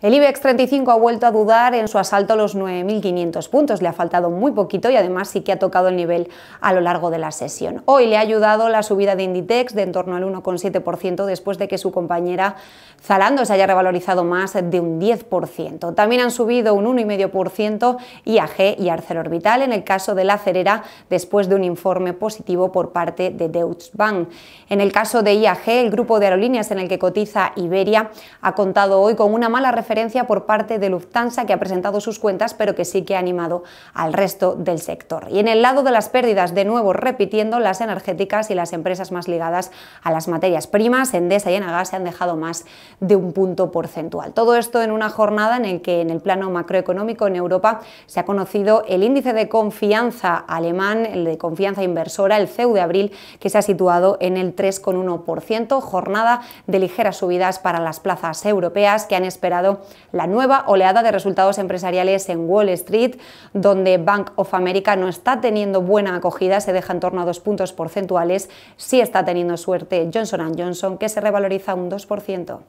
El IBEX 35 ha vuelto a dudar en su asalto a los 9.500 puntos, le ha faltado muy poquito y además sí que ha tocado el nivel a lo largo de la sesión. Hoy le ha ayudado la subida de Inditex de en torno al 1,7% después de que su compañera Zalando se haya revalorizado más de un 10%. También han subido un 1,5% IAG y ArcelorMittal en el caso de la Cerera después de un informe positivo por parte de Deutsche Bank. En el caso de IAG, el grupo de aerolíneas en el que cotiza Iberia ha contado hoy con una mala referencia por parte de Lufthansa, que ha presentado sus cuentas, pero que sí que ha animado al resto del sector. Y en el lado de las pérdidas, de nuevo repitiendo, las energéticas y las empresas más ligadas a las materias primas, Endesa y Enaga se han dejado más de un punto porcentual. Todo esto en una jornada en el que en el plano macroeconómico en Europa se ha conocido el índice de confianza alemán, el de confianza inversora, el CEU de abril, que se ha situado en el 3,1%, jornada de ligeras subidas para las plazas europeas que han esperado la nueva oleada de resultados empresariales en Wall Street, donde Bank of America no está teniendo buena acogida, se deja en torno a dos puntos porcentuales, sí está teniendo suerte Johnson Johnson, que se revaloriza un 2%.